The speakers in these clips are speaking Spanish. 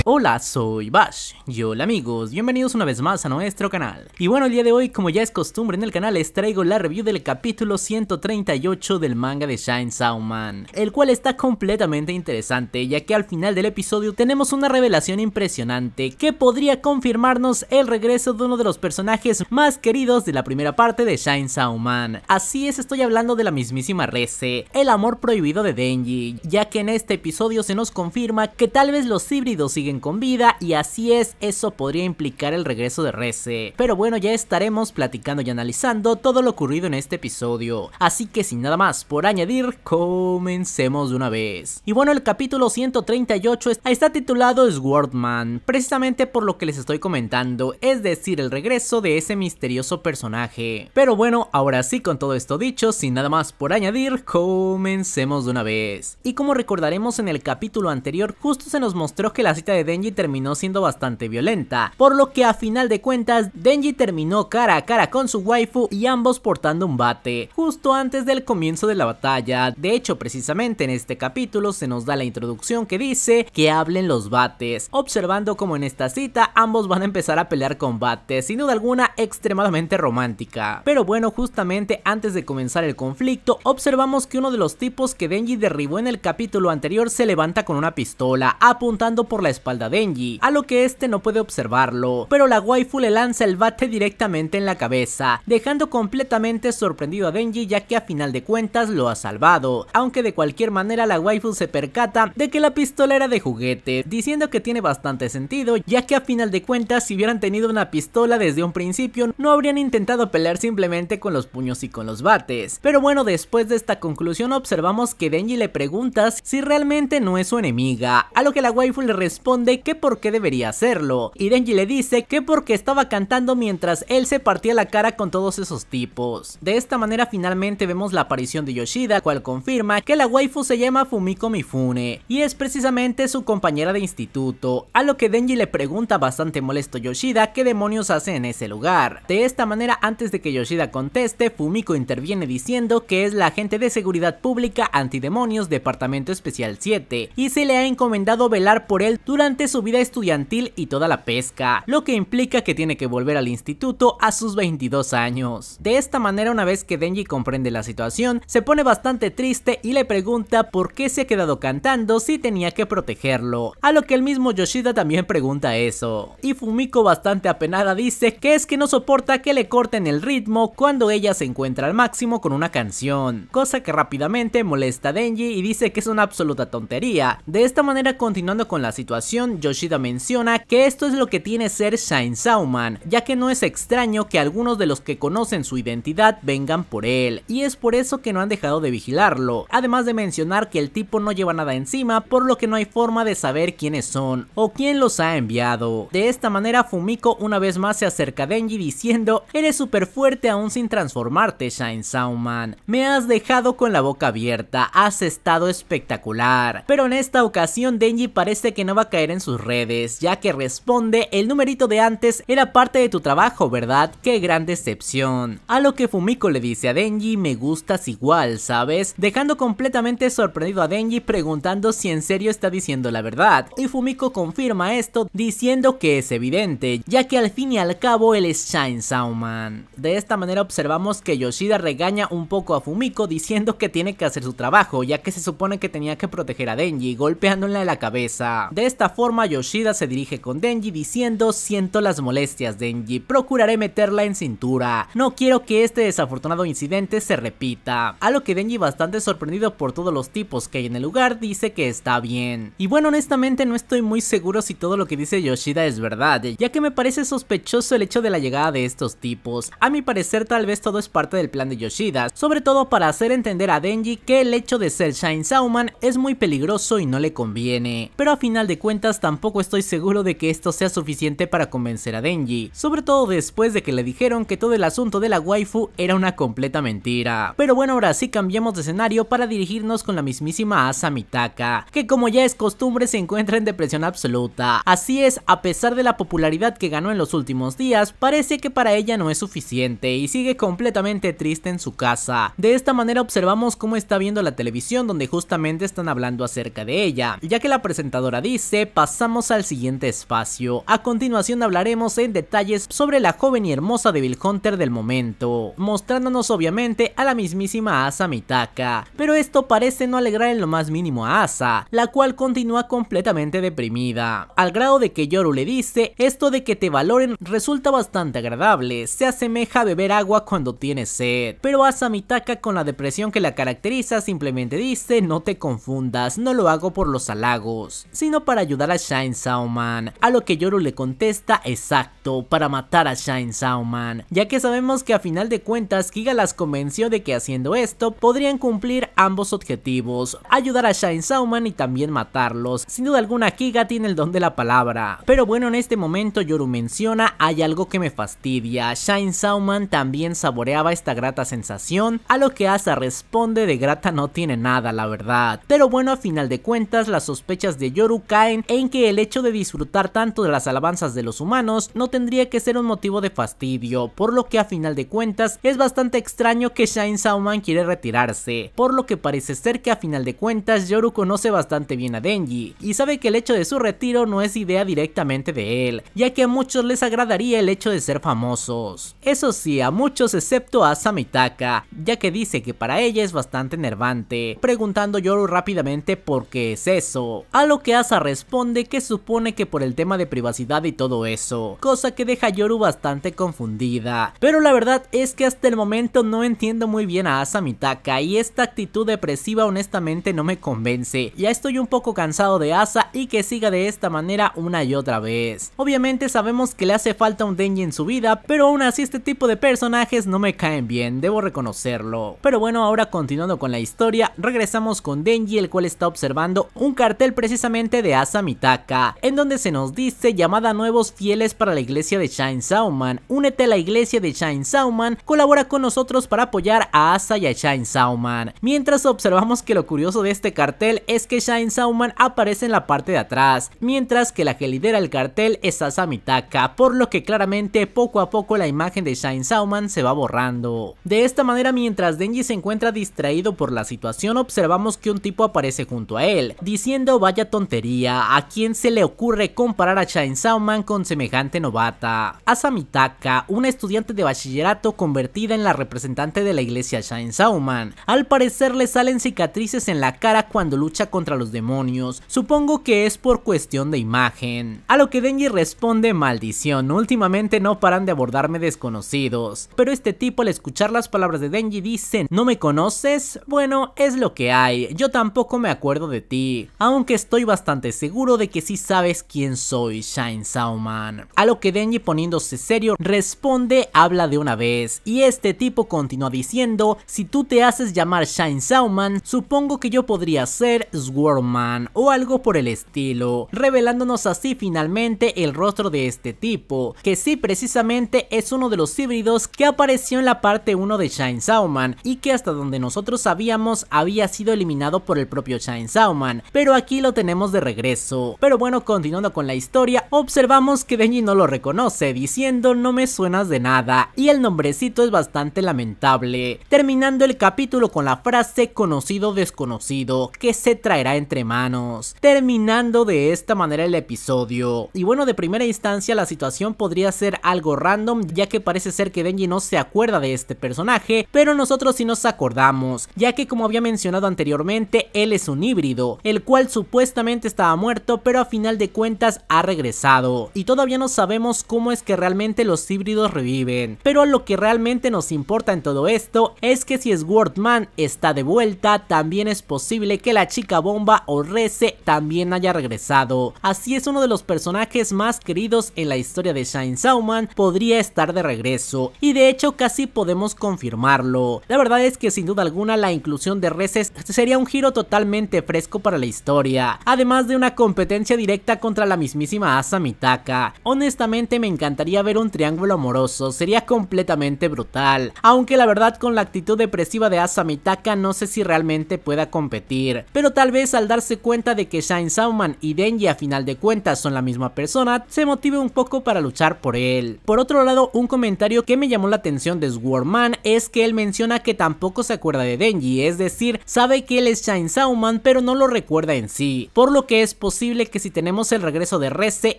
Hola, soy Bash. Y hola amigos, bienvenidos una vez más a nuestro canal. Y bueno, el día de hoy, como ya es costumbre en el canal, les traigo la review del capítulo 138 del manga de Shine Sauman, el cual está completamente interesante, ya que al final del episodio tenemos una revelación impresionante que podría confirmarnos el regreso de uno de los personajes más queridos de la primera parte de Shine Sauman. Así es, estoy hablando de la mismísima Rece, el amor prohibido de Denji, ya que en este episodio se nos confirma que tal vez los híbridos siguen con vida y así es, eso podría implicar el regreso de Reze, Pero bueno, ya estaremos platicando y analizando todo lo ocurrido en este episodio. Así que sin nada más por añadir, comencemos de una vez. Y bueno, el capítulo 138 está titulado Swordman, precisamente por lo que les estoy comentando, es decir, el regreso de ese misterioso personaje. Pero bueno, ahora sí con todo esto dicho, sin nada más por añadir, comencemos de una vez. Y como recordaremos en el capítulo anterior, justo se nos mostró que la cita de Denji terminó siendo bastante violenta, por lo que a final de cuentas Denji terminó cara a cara con su waifu y ambos portando un bate, justo antes del comienzo de la batalla. De hecho, precisamente en este capítulo se nos da la introducción que dice que hablen los bates, observando como en esta cita ambos van a empezar a pelear con bates, sin duda alguna extremadamente romántica. Pero bueno, justamente antes de comenzar el conflicto, observamos que uno de los tipos que Denji derribó en el capítulo anterior se levanta con una pistola, apuntando por la espalda Denji, a lo que este no puede observarlo, pero la waifu le lanza el bate directamente en la cabeza, dejando completamente sorprendido a Denji ya que a final de cuentas lo ha salvado, aunque de cualquier manera la waifu se percata de que la pistola era de juguete, diciendo que tiene bastante sentido ya que a final de cuentas si hubieran tenido una pistola desde un principio no habrían intentado pelear simplemente con los puños y con los bates, pero bueno después de esta conclusión observamos que Denji le pregunta si realmente no es su enemiga, a lo que la waifu le responde de qué por qué debería hacerlo. Y Denji le dice que porque estaba cantando mientras él se partía la cara con todos esos tipos. De esta manera finalmente vemos la aparición de Yoshida, cual confirma que la waifu se llama Fumiko Mifune y es precisamente su compañera de instituto, a lo que Denji le pregunta bastante molesto Yoshida qué demonios hace en ese lugar. De esta manera antes de que Yoshida conteste, Fumiko interviene diciendo que es la agente de seguridad pública antidemonios departamento especial 7 y se le ha encomendado velar por él durante su vida estudiantil y toda la pesca, lo que implica que tiene que volver al instituto a sus 22 años. De esta manera una vez que Denji comprende la situación, se pone bastante triste y le pregunta por qué se ha quedado cantando si tenía que protegerlo, a lo que el mismo Yoshida también pregunta eso. Y Fumiko bastante apenada dice que es que no soporta que le corten el ritmo cuando ella se encuentra al máximo con una canción, cosa que rápidamente molesta a Denji y dice que es una absoluta tontería. De esta manera continuando con la situación, Yoshida menciona que esto es lo que tiene ser Shine Sauman, ya que no es extraño que algunos de los que conocen su identidad vengan por él, y es por eso que no han dejado de vigilarlo, además de mencionar que el tipo no lleva nada encima, por lo que no hay forma de saber quiénes son o quién los ha enviado. De esta manera Fumiko una vez más se acerca a Denji diciendo, eres súper fuerte aún sin transformarte Shine Sauman, me has dejado con la boca abierta, has estado espectacular, pero en esta ocasión Denji parece que no va a caer en sus redes, ya que responde el numerito de antes era parte de tu trabajo, ¿verdad? Qué gran decepción. A lo que Fumiko le dice a Denji, me gustas igual, ¿sabes? Dejando completamente sorprendido a Denji preguntando si en serio está diciendo la verdad. Y Fumiko confirma esto diciendo que es evidente, ya que al fin y al cabo él es Shine Sauman. De esta manera observamos que Yoshida regaña un poco a Fumiko diciendo que tiene que hacer su trabajo, ya que se supone que tenía que proteger a Denji, golpeándole la cabeza. De esta forma Yoshida se dirige con Denji diciendo siento las molestias Denji, procuraré meterla en cintura, no quiero que este desafortunado incidente se repita. A lo que Denji bastante sorprendido por todos los tipos que hay en el lugar dice que está bien. Y bueno honestamente no estoy muy seguro si todo lo que dice Yoshida es verdad, ya que me parece sospechoso el hecho de la llegada de estos tipos. A mi parecer tal vez todo es parte del plan de Yoshida, sobre todo para hacer entender a Denji que el hecho de ser Shine Sauman es muy peligroso y no le conviene. Pero a final de cuentas tampoco estoy seguro de que esto sea suficiente para convencer a Denji, sobre todo después de que le dijeron que todo el asunto de la waifu era una completa mentira. Pero bueno, ahora sí cambiamos de escenario para dirigirnos con la mismísima Asa Mitaka, que como ya es costumbre se encuentra en depresión absoluta. Así es, a pesar de la popularidad que ganó en los últimos días, parece que para ella no es suficiente y sigue completamente triste en su casa. De esta manera observamos cómo está viendo la televisión donde justamente están hablando acerca de ella, ya que la presentadora dice, pasamos al siguiente espacio. A continuación hablaremos en detalles sobre la joven y hermosa Devil Hunter del momento, mostrándonos obviamente a la mismísima Asa Mitaka. Pero esto parece no alegrar en lo más mínimo a Asa, la cual continúa completamente deprimida, al grado de que Yoru le dice, esto de que te valoren resulta bastante agradable, se asemeja a beber agua cuando tienes sed. Pero Asa Mitaka con la depresión que la caracteriza simplemente dice, no te confundas, no lo hago por los halagos, sino para ayudar a Shine Sauman, a lo que Yoru le contesta exacto, para matar a Shine Sauman, ya que sabemos que a final de cuentas Kiga las convenció de que haciendo esto podrían cumplir ambos objetivos, ayudar a Shine Sauman y también matarlos, sin duda alguna Kiga tiene el don de la palabra, pero bueno en este momento Yoru menciona hay algo que me fastidia, Shine Sauman también saboreaba esta grata sensación, a lo que Asa responde de grata no tiene nada la verdad, pero bueno a final de cuentas las sospechas de Yoru caen en que el hecho de disfrutar tanto de las alabanzas de los humanos no tendría que ser un motivo de fastidio, por lo que a final de cuentas es bastante extraño que Shine Sauman quiere retirarse, por lo que parece ser que a final de cuentas Yoru conoce bastante bien a Denji y sabe que el hecho de su retiro no es idea directamente de él, ya que a muchos les agradaría el hecho de ser famosos. Eso sí, a muchos excepto a Samitaka, ya que dice que para ella es bastante nervante, preguntando Yoru rápidamente por qué es eso, a lo que Asa responde de que supone que por el tema de privacidad y todo eso, cosa que deja a Yoru bastante confundida. Pero la verdad es que hasta el momento no entiendo muy bien a Asa Mitaka y esta actitud depresiva honestamente no me convence. Ya estoy un poco cansado de Asa y que siga de esta manera una y otra vez. Obviamente sabemos que le hace falta un Denji en su vida, pero aún así este tipo de personajes no me caen bien, debo reconocerlo. Pero bueno, ahora continuando con la historia, regresamos con Denji el cual está observando un cartel precisamente de Asa Mitaka Mitaka, en donde se nos dice llamada nuevos fieles para la iglesia de Shine Sauman, únete a la iglesia de Shine Sauman, colabora con nosotros para apoyar a Asa y a Shine Sauman. Mientras observamos que lo curioso de este cartel es que Shine Sauman aparece en la parte de atrás, mientras que la que lidera el cartel es Asa Mitaka, por lo que claramente poco a poco la imagen de Shine Sauman se va borrando. De esta manera mientras Denji se encuentra distraído por la situación observamos que un tipo aparece junto a él, diciendo vaya tontería, ¿A quién se le ocurre comparar a Chainsaw Man con semejante novata? A Samitaka, una estudiante de bachillerato convertida en la representante de la iglesia Chainsaw Man. Al parecer le salen cicatrices en la cara cuando lucha contra los demonios. Supongo que es por cuestión de imagen. A lo que Denji responde, maldición, últimamente no paran de abordarme desconocidos. Pero este tipo al escuchar las palabras de Denji dice, ¿no me conoces? Bueno, es lo que hay, yo tampoco me acuerdo de ti. Aunque estoy bastante seguro de que sí sabes quién soy, Shine Sauman. A lo que Denji poniéndose serio responde, habla de una vez, y este tipo continúa diciendo, si tú te haces llamar Shine Sauman, supongo que yo podría ser Swordman o algo por el estilo, revelándonos así finalmente el rostro de este tipo, que sí precisamente es uno de los híbridos que apareció en la parte 1 de Shine Sauman y que hasta donde nosotros sabíamos había sido eliminado por el propio Shine Sauman, pero aquí lo tenemos de regreso pero bueno, continuando con la historia, observamos que Benji no lo reconoce, diciendo no me suenas de nada, y el nombrecito es bastante lamentable, terminando el capítulo con la frase conocido desconocido, que se traerá entre manos, terminando de esta manera el episodio. Y bueno, de primera instancia la situación podría ser algo random, ya que parece ser que Benji no se acuerda de este personaje, pero nosotros sí nos acordamos, ya que como había mencionado anteriormente, él es un híbrido, el cual supuestamente estaba muerto pero a final de cuentas ha regresado, y todavía no sabemos cómo es que realmente los híbridos reviven, pero lo que realmente nos importa en todo esto es que si Swordman está de vuelta, también es posible que la chica bomba o Rece también haya regresado, así es uno de los personajes más queridos en la historia de Shine Sauman, podría estar de regreso, y de hecho casi podemos confirmarlo, la verdad es que sin duda alguna la inclusión de Rece sería un giro totalmente fresco para la historia, además de una competencia directa contra la mismísima Asa Mitaka. Honestamente me encantaría ver un triángulo amoroso, sería completamente brutal, aunque la verdad con la actitud depresiva de Asa Mitaka no sé si realmente pueda competir, pero tal vez al darse cuenta de que Shine Sauman y Denji a final de cuentas son la misma persona, se motive un poco para luchar por él. Por otro lado, un comentario que me llamó la atención de Swordman es que él menciona que tampoco se acuerda de Denji, es decir, sabe que él es Shine Sauman pero no lo recuerda en sí, por lo que es posible que si tenemos el regreso de Reste,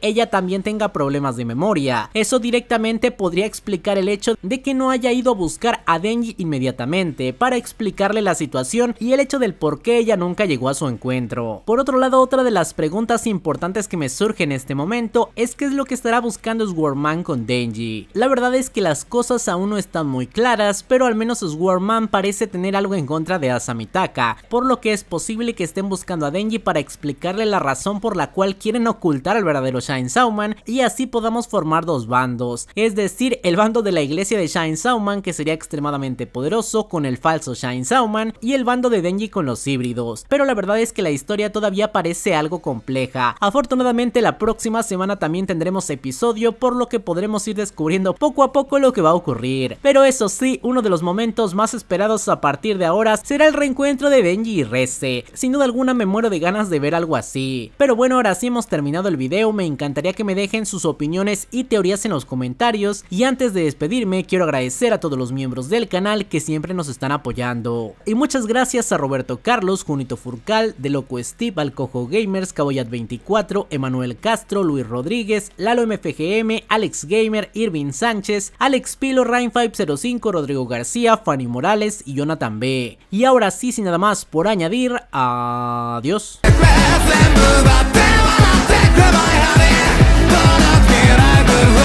ella también tenga problemas de memoria. Eso directamente podría explicar el hecho de que no haya ido a buscar a Denji inmediatamente para explicarle la situación y el hecho del por qué ella nunca llegó a su encuentro. Por otro lado, otra de las preguntas importantes que me surge en este momento es qué es lo que estará buscando Swordman con Denji. La verdad es que las cosas aún no están muy claras, pero al menos Swordman parece tener algo en contra de Asamitaka, por lo que es posible que estén buscando a Denji para explicarle la razón por la cual quieren ocultar al verdadero Shine Sauman y así podamos formar dos bandos, es decir, el bando de la iglesia de Shine Sauman que sería extremadamente poderoso con el falso Shine Sauman y el bando de Denji con los híbridos, pero la verdad es que la historia todavía parece algo compleja, afortunadamente la próxima semana también tendremos episodio por lo que podremos ir descubriendo poco a poco lo que va a ocurrir, pero eso sí, uno de los momentos más esperados a partir de ahora será el reencuentro de Denji y Reze, sin duda alguna me muero de ganas de ver algo así, pero bueno, ahora sí hemos terminado el video, me encantaría que me dejen sus opiniones y teorías en los comentarios. Y antes de despedirme, quiero agradecer a todos los miembros del canal que siempre nos están apoyando. Y muchas gracias a Roberto Carlos, Junito Furcal, De Loco Steve, Alcojo Gamers, Caboyat24, Emanuel Castro, Luis Rodríguez, Lalo MFGM, Alex Gamer, Irvin Sánchez, Alex Pilo, Rain505, Rodrigo García, Fanny Morales y Jonathan B. Y ahora sí, sin nada más por añadir, adiós. 笑ってくまいはね